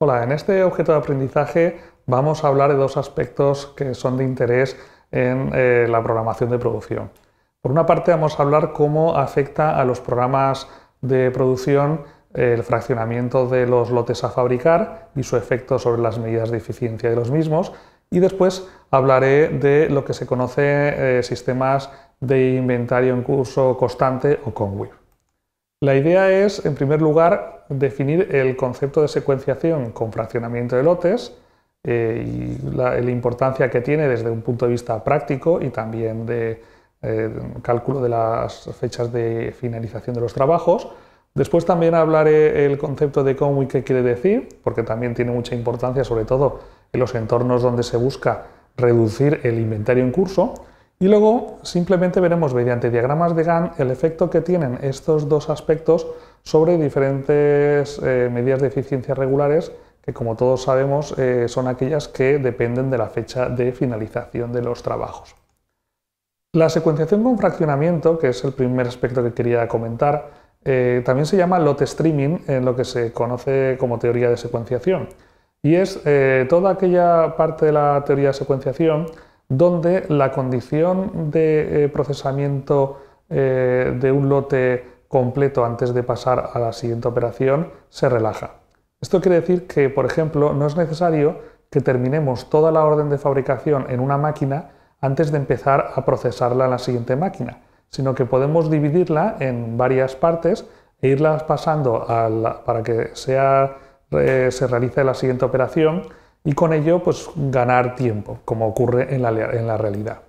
Hola, en este objeto de aprendizaje vamos a hablar de dos aspectos que son de interés en eh, la programación de producción. Por una parte vamos a hablar cómo afecta a los programas de producción eh, el fraccionamiento de los lotes a fabricar y su efecto sobre las medidas de eficiencia de los mismos. Y después hablaré de lo que se conoce eh, sistemas de inventario en curso constante o WIP. La idea es, en primer lugar, definir el concepto de secuenciación con fraccionamiento de lotes eh, y la, importancia que tiene desde un punto de vista práctico y también de eh, cálculo de las fechas de finalización de los trabajos. Después también hablaré el concepto de cómo y qué quiere decir, porque también tiene mucha importancia, sobre todo en los entornos donde se busca reducir el inventario en curso. Y luego simplemente veremos mediante diagramas de GAN el efecto que tienen estos dos aspectos sobre diferentes eh, medidas de eficiencia regulares que como todos sabemos eh, son aquellas que dependen de la fecha de finalización de los trabajos. La secuenciación con fraccionamiento, que es el primer aspecto que quería comentar, eh, también se llama lot streaming en lo que se conoce como teoría de secuenciación. Y es toda aquella parte de la teoría de secuenciación donde la condición de eh, procesamiento eh, de un lote completo antes de pasar a la siguiente operación se relaja. Esto quiere decir que, por ejemplo, no es necesario que terminemos toda la orden de fabricación en una máquina antes de empezar a procesarla en la siguiente máquina, sino que podemos dividirla en varias partes e irlas pasando para que eh, se realice la siguiente operación y con ello pues, ganar tiempo, como ocurre en la, realidad.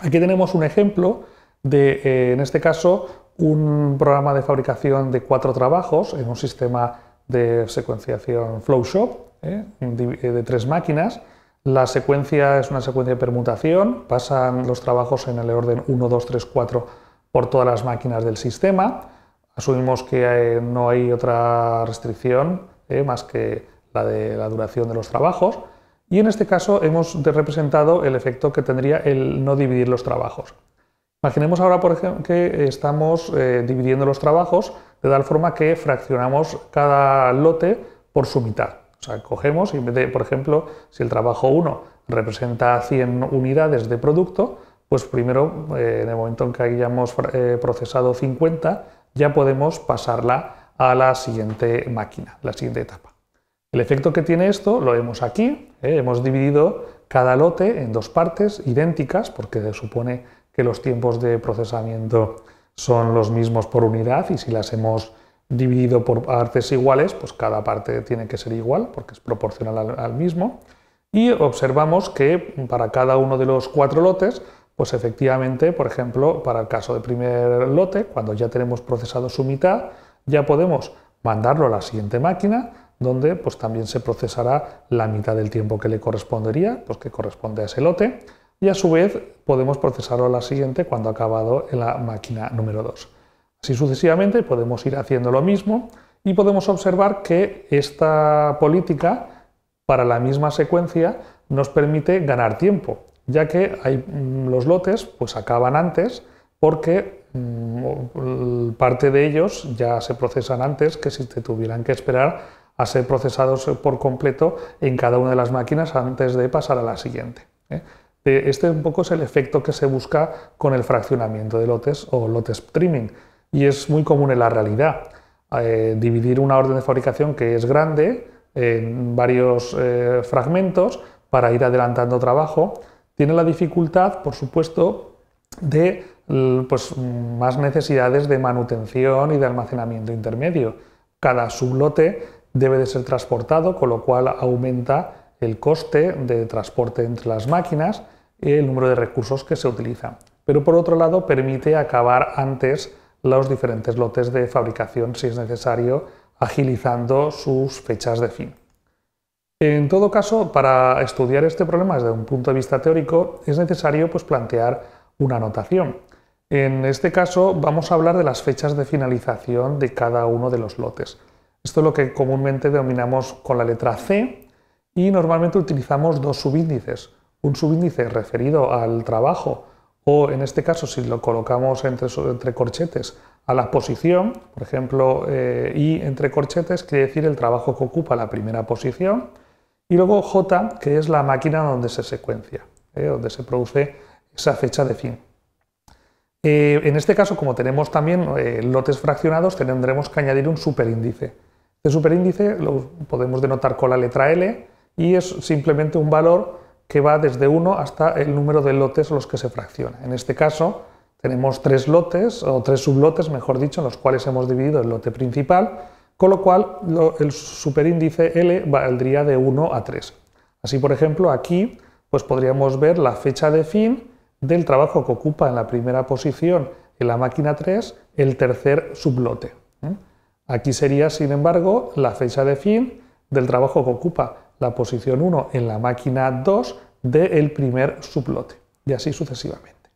Aquí tenemos un ejemplo de, eh, en este caso, un programa de fabricación de cuatro trabajos en un sistema de secuenciación FlowShop shop ¿eh? eh, de, tres máquinas. La secuencia es una secuencia de permutación, pasan los trabajos en el orden 1, 2, 3, 4 por todas las máquinas del sistema. Asumimos que no hay otra restricción más que la de la duración de los trabajos, y en este caso hemos representado el efecto que tendría el no dividir los trabajos. Imaginemos ahora, por ejemplo, que estamos eh, dividiendo los trabajos de tal forma que fraccionamos cada lote por su mitad. O sea, cogemos y por ejemplo, si el trabajo 1 representa 100 unidades de producto, pues primero, eh, en el momento en que hayamos eh, procesado 50, ya podemos pasarla a la siguiente máquina, la siguiente etapa. El efecto que tiene esto lo vemos aquí. ¿eh? Hemos dividido cada lote en dos partes idénticas porque supone que los tiempos de procesamiento son los mismos por unidad y si las hemos dividido por partes iguales, pues cada parte tiene que ser igual porque es proporcional al, al mismo. Y observamos que para cada uno de los cuatro lotes, pues efectivamente, por ejemplo, para el caso del primer lote, cuando ya tenemos procesado su mitad, ya podemos mandarlo a la siguiente máquina, donde pues, también se procesará la mitad del tiempo que le correspondería, pues, que corresponde a ese lote, y a su vez podemos procesarlo a la siguiente cuando ha acabado en la máquina número 2. Así sucesivamente podemos ir haciendo lo mismo y podemos observar que esta política para la misma secuencia nos permite ganar tiempo, ya que mm, los lotes pues acaban antes porque mm, parte de ellos ya se procesan antes que si te tuvieran que esperar a ser procesados por completo en cada una de las máquinas antes de pasar a la siguiente. ¿eh? Eh, este un poco es el efecto que se busca con el fraccionamiento de lotes o lotes streaming, y es muy común en la realidad. Eh, dividir una orden de fabricación que es grande en varios fragmentos para ir adelantando trabajo, tiene la dificultad, por supuesto, de mm, pues, mm, más necesidades de manutención y de almacenamiento intermedio. Cada sublote debe de ser transportado, con lo cual aumenta el coste de transporte entre las máquinas y el número de recursos que se utilizan. Pero por otro lado, permite acabar antes los diferentes lotes de fabricación si es necesario, agilizando sus fechas de fin. En todo caso, para estudiar este problema desde un punto de vista teórico, es necesario pues, plantear una anotación. En este caso, vamos a hablar de las fechas de finalización de cada uno de los lotes. Esto es lo que comúnmente denominamos con la letra C y normalmente utilizamos dos subíndices. Un subíndice referido al trabajo o en este caso si lo colocamos entre, entre corchetes a la posición, por ejemplo, eh, i y entre corchetes quiere decir el trabajo que ocupa la primera posición y luego J que es la máquina donde se secuencia, eh, donde se produce esa fecha de fin. Eh, en este caso, como tenemos también lotes fraccionados, tendremos que añadir un superíndice. Este superíndice lo podemos denotar con la letra L y es simplemente un valor que va desde 1 hasta el número de lotes los que se fracciona. En este caso tenemos tres lotes o tres sublotes, mejor dicho, en los cuales hemos dividido el lote principal, con lo cual el superíndice L valdría de 1 a 3. Así, por ejemplo, aquí pues podríamos ver la fecha de fin del trabajo que ocupa en la primera posición en la máquina 3 el tercer sublote. ¿eh? Aquí sería, sin embargo, la fecha de fin del trabajo que ocupa la posición 1 en la máquina 2 del primer sublote, y así sucesivamente.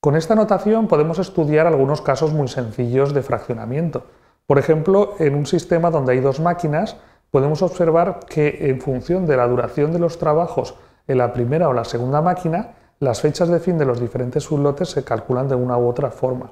Con esta notación podemos estudiar algunos casos muy sencillos de fraccionamiento. Por ejemplo, en un sistema donde hay dos máquinas, podemos observar que en función de la duración de los trabajos en la primera o la segunda máquina, las fechas de fin de los diferentes sublotes se calculan de una u otra forma.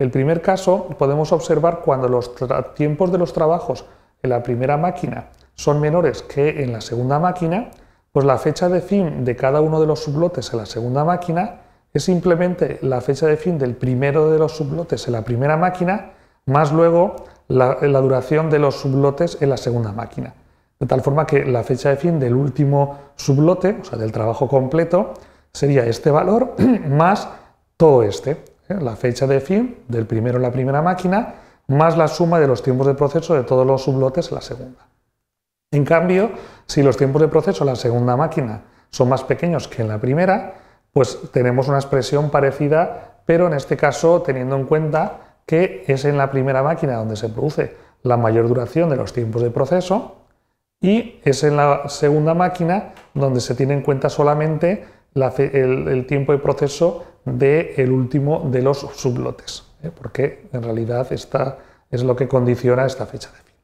El primer caso podemos observar cuando los tiempos de los trabajos en la primera máquina son menores que en la segunda máquina, pues la fecha de fin de cada uno de los sublotes en la segunda máquina es simplemente la fecha de fin del primero de los sublotes en la primera máquina, más luego la, duración de los sublotes en la segunda máquina. De tal forma que la fecha de fin del último sublote, o sea, del trabajo completo, sería este valor más todo este. ¿eh? la fecha de fin del primero en la primera máquina, más la suma de los tiempos de proceso de todos los sublotes en la segunda. En cambio, si los tiempos de proceso en la segunda máquina son más pequeños que en la primera, pues tenemos una expresión parecida, pero en este caso teniendo en cuenta que es en la primera máquina donde se produce la mayor duración de los tiempos de proceso y es en la segunda máquina donde se tiene en cuenta solamente el, el tiempo de proceso del último de los sublotes, ¿eh? porque en realidad esta es lo que condiciona esta fecha de fin.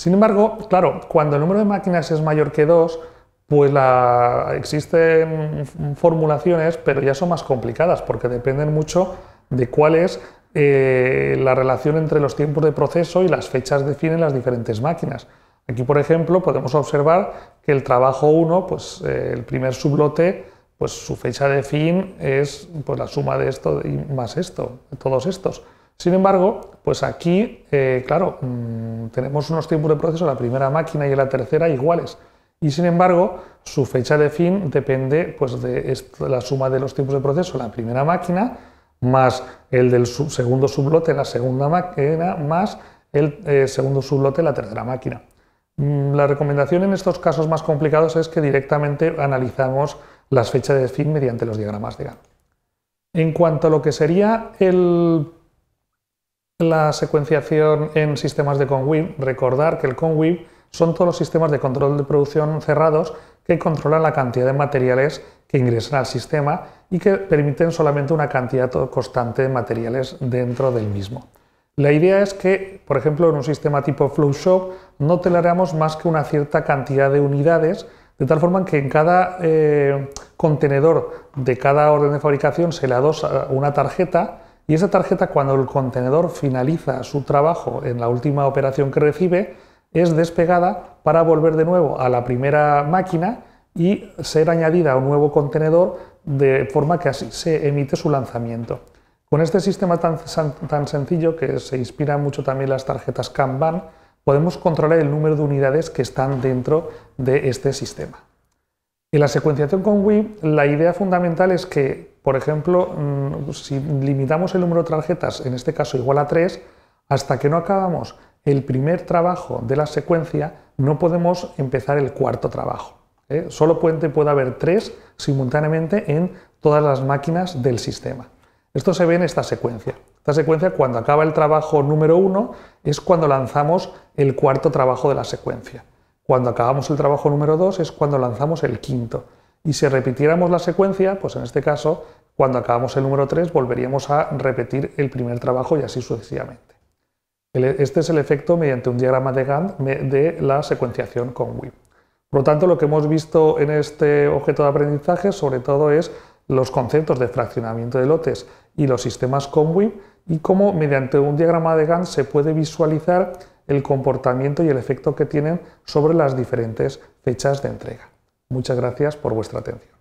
Sin embargo, claro, cuando el número de máquinas es mayor que 2, pues existen formulaciones, pero ya son más complicadas, porque dependen mucho de cuál es eh, la relación entre los tiempos de proceso y las fechas de fin en las diferentes máquinas. Aquí, por ejemplo, podemos observar que el trabajo 1, pues eh, el primer sublote, pues su fecha de fin es pues, la suma de esto y más esto, todos estos. Sin embargo, pues aquí, eh, claro, mm, tenemos unos tiempos de proceso la primera máquina y la tercera iguales. Y sin embargo, su fecha de fin depende pues, de la suma de los tiempos de proceso la primera máquina, más el del segundo sublote en la segunda máquina, más el eh, segundo sublote la tercera máquina. Mm, la recomendación en estos casos más complicados es que directamente analizamos las fechas de fin mediante los diagramas de En cuanto a lo que sería la secuenciación en sistemas de Conweb, recordar que el Conweb son todos los sistemas de control de producción cerrados que controlan la cantidad de materiales que ingresan al sistema y que permiten solamente una cantidad constante de materiales dentro del mismo. La idea es que, por ejemplo, en un sistema tipo shop no toleramos más que una cierta cantidad de unidades de tal forma que en cada eh, contenedor de cada orden de fabricación se le adosa una tarjeta y esa tarjeta cuando el contenedor finaliza su trabajo en la última operación que recibe es despegada para volver de nuevo a la primera máquina y ser añadida a un nuevo contenedor de forma que así se emite su lanzamiento. Con este sistema tan, sencillo que se inspira mucho también las tarjetas Kanban, podemos controlar el número de unidades que están dentro de este sistema. En la secuenciación con Wii, la idea fundamental es que, por ejemplo, mm, si limitamos el número de tarjetas, en este caso igual a 3, hasta que no acabamos el primer trabajo de la secuencia, no podemos empezar el cuarto trabajo. ¿eh? Solo puede haber tres simultáneamente en todas las máquinas del sistema. Esto se ve en esta secuencia. Esta secuencia, cuando acaba el trabajo número uno, es cuando lanzamos el cuarto trabajo de la secuencia. Cuando acabamos el trabajo número dos es cuando lanzamos el quinto. Y si repitiéramos la secuencia, pues en este caso, cuando acabamos el número 3, volveríamos a repetir el primer trabajo y así sucesivamente. Este es el efecto mediante un diagrama de Gantt de la secuenciación con WIP. Por lo tanto, lo que hemos visto en este objeto de aprendizaje sobre todo es los conceptos de fraccionamiento de lotes y los sistemas Conway y cómo mediante un diagrama de Gantt se puede visualizar el comportamiento y el efecto que tienen sobre las diferentes fechas de entrega. Muchas gracias por vuestra atención.